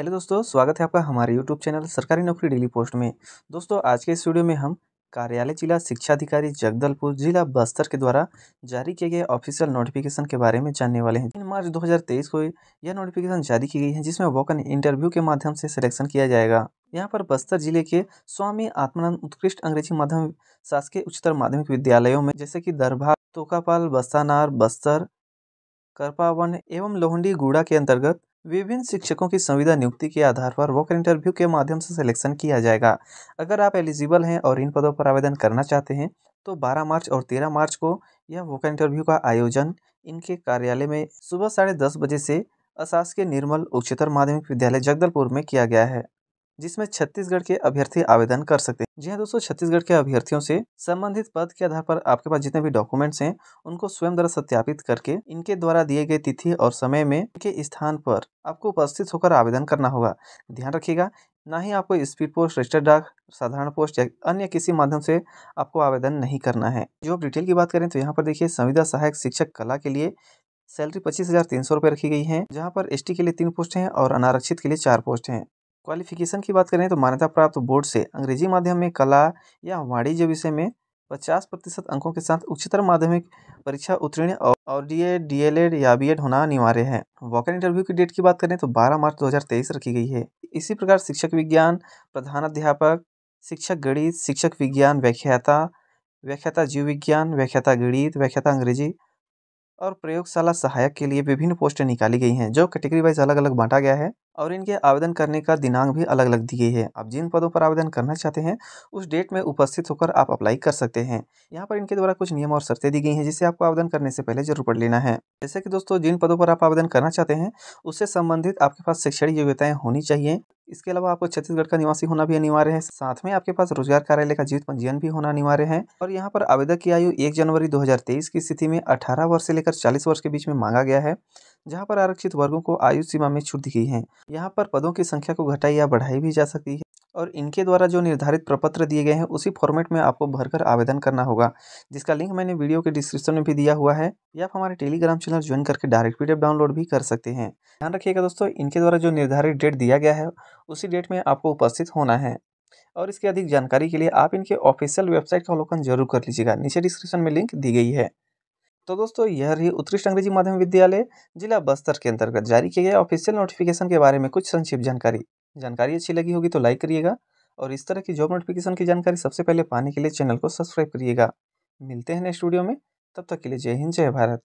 hello दोस्तों स्वागत है आपका हमारे यूट्यूब चैनल सरकारी नौकरी डेली पोस्ट में दोस्तों आज के इस वीडियो में हम कार्यालय जिला शिक्षा अधिकारी जगदलपुर जिला बस्तर के द्वारा जारी किए गए ऑफिशियल नोटिफिकेशन के बारे में जानने वाले हैं तीन मार्च 2023 को यह नोटिफिकेशन जारी की गई है जिसमें वोकन इंटरव्यू के माध्यम से सिलेक्शन किया जाएगा यहाँ पर बस्तर जिले के स्वामी आत्मानंद उत्कृष्ट अंग्रेजी माध्यम शासकीय उच्चतर माध्यमिक विद्यालयों में जैसे कि दरभा तोकापाल बस्तानार बस्तर करपावन एवं लोहंडी गुड़ा के अंतर्गत विभिन्न शिक्षकों की संविदा नियुक्ति के आधार पर वोकल इंटरव्यू के माध्यम से सिलेक्शन किया जाएगा अगर आप एलिजिबल हैं और इन पदों पर आवेदन करना चाहते हैं तो 12 मार्च और 13 मार्च को यह वॉकर इंटरव्यू का आयोजन इनके कार्यालय में सुबह साढ़े दस बजे से असास के निर्मल उच्चतर माध्यमिक विद्यालय जगदलपुर में किया गया है जिसमें छत्तीसगढ़ के अभ्यर्थी आवेदन कर सकते हैं जी हाँ दोस्तों छत्तीसगढ़ के अभ्यर्थियों से संबंधित पद के आधार पर आपके पास जितने भी डॉक्यूमेंट्स हैं उनको स्वयं द्वारा सत्यापित करके इनके द्वारा दिए गए तिथि और समय में इनके स्थान पर आपको उपस्थित होकर आवेदन करना होगा ध्यान रखिएगा ना ही आपको स्पीड पोस्ट रजिस्टर डाक साधारण पोस्ट या अन्य किसी माध्यम से आपको आवेदन नहीं करना है जो आप डिटेल की बात करें तो यहाँ पर देखिए संविदा सहायक शिक्षक कला के लिए सैलरी पच्चीस हज़ार तीन सौ रुपये रखी गई है जहाँ पर एसटी के लिए तीन पोस्ट हैं और अनारक्षित के लिए चार पोस्ट हैं क्वालिफिकेशन की बात करें तो मान्यता प्राप्त बोर्ड से अंग्रेजी माध्यम में कला या वाणिज्य विषय में पचास प्रतिशत अंकों के साथ उच्चतर माध्यमिक परीक्षा उत्तीर्ण और D Ed D El Ed या बी एड होना अनिवार्य है वॉकर इंटरव्यू की डेट की बात करें तो 12 मार्च 2023 रखी गई है इसी प्रकार शिक्षक विज्ञान प्रधानाध्यापक शिक्षक गणित शिक्षक विज्ञान व्याख्याता व्याख्याता जीव विज्ञान व्याख्याता गणित व्याख्याता अंग्रेजी और प्रयोगशाला सहायक के लिए विभिन्न पोस्टें निकाली गई हैं जो कैटेगरी वाइज अलग अलग बांटा गया है और इनके आवेदन करने का दिनांक भी अलग अलग दी गई है आप जिन पदों पर आवेदन करना चाहते हैं उस डेट में उपस्थित होकर आप अप्लाई कर सकते हैं यहाँ पर इनके द्वारा कुछ नियम और शर्तें दी गई हैं जिसे आपको आवेदन करने से पहले जरूर पढ़ लेना है जैसे कि दोस्तों जिन पदों पर आप आवेदन करना चाहते हैं उससे संबंधित आपके पास शैक्षणिक योग्यताएं होनी चाहिए इसके अलावा आपको छत्तीसगढ़ का निवासी होना भी अनिवार्य है साथ में आपके पास रोजगार कार्यालय का जीवित पंजीयन भी होना अनिवार्य है और यहाँ पर आवेदक की आयु एक जनवरी 2023 की स्थिति में 18 वर्ष से लेकर 40 वर्ष के बीच में मांगा गया है जहाँ पर आरक्षित वर्गों को आयु सीमा में छूट दी गई है यहाँ पर पदों की संख्या को घटाई या बढ़ाई भी जा सकती है और इनके द्वारा जो निर्धारित प्रपत्र दिए गए हैं उसी फॉर्मेट में आपको भरकर आवेदन करना होगा जिसका लिंक मैंने वीडियो के डिस्क्रिप्शन में भी दिया हुआ है या आप हमारे टेलीग्राम चैनल ज्वाइन करके डायरेक्ट पीडीएफ डाउनलोड भी कर सकते हैं ध्यान रखिएगा दोस्तों इनके द्वारा जो निर्धारित डेट दिया गया है उसी डेट में आपको उपस्थित होना है और इसके अधिक जानकारी के लिए आप इनके ऑफिशियल वेबसाइट का अवलोकन जरूर कर लीजिएगा नीचे डिस्क्रिप्शन में लिंक दी गई है तो दोस्तों यह रही उत्कृष्ट अंग्रेजी माध्यम विद्यालय जिला बस्तर के अंतर्गत जारी किए गए ऑफिशियल नोटिफिकेशन के बारे में कुछ संक्षिप्त जानकारी जानकारी अच्छी लगी होगी तो लाइक करिएगा और इस तरह की जॉब नोटिफिकेशन की जानकारी सबसे पहले पाने के लिए चैनल को सब्सक्राइब करिएगा मिलते हैं नेक्स्ट वीडियो में तब तक के लिए जय हिंद जय भारत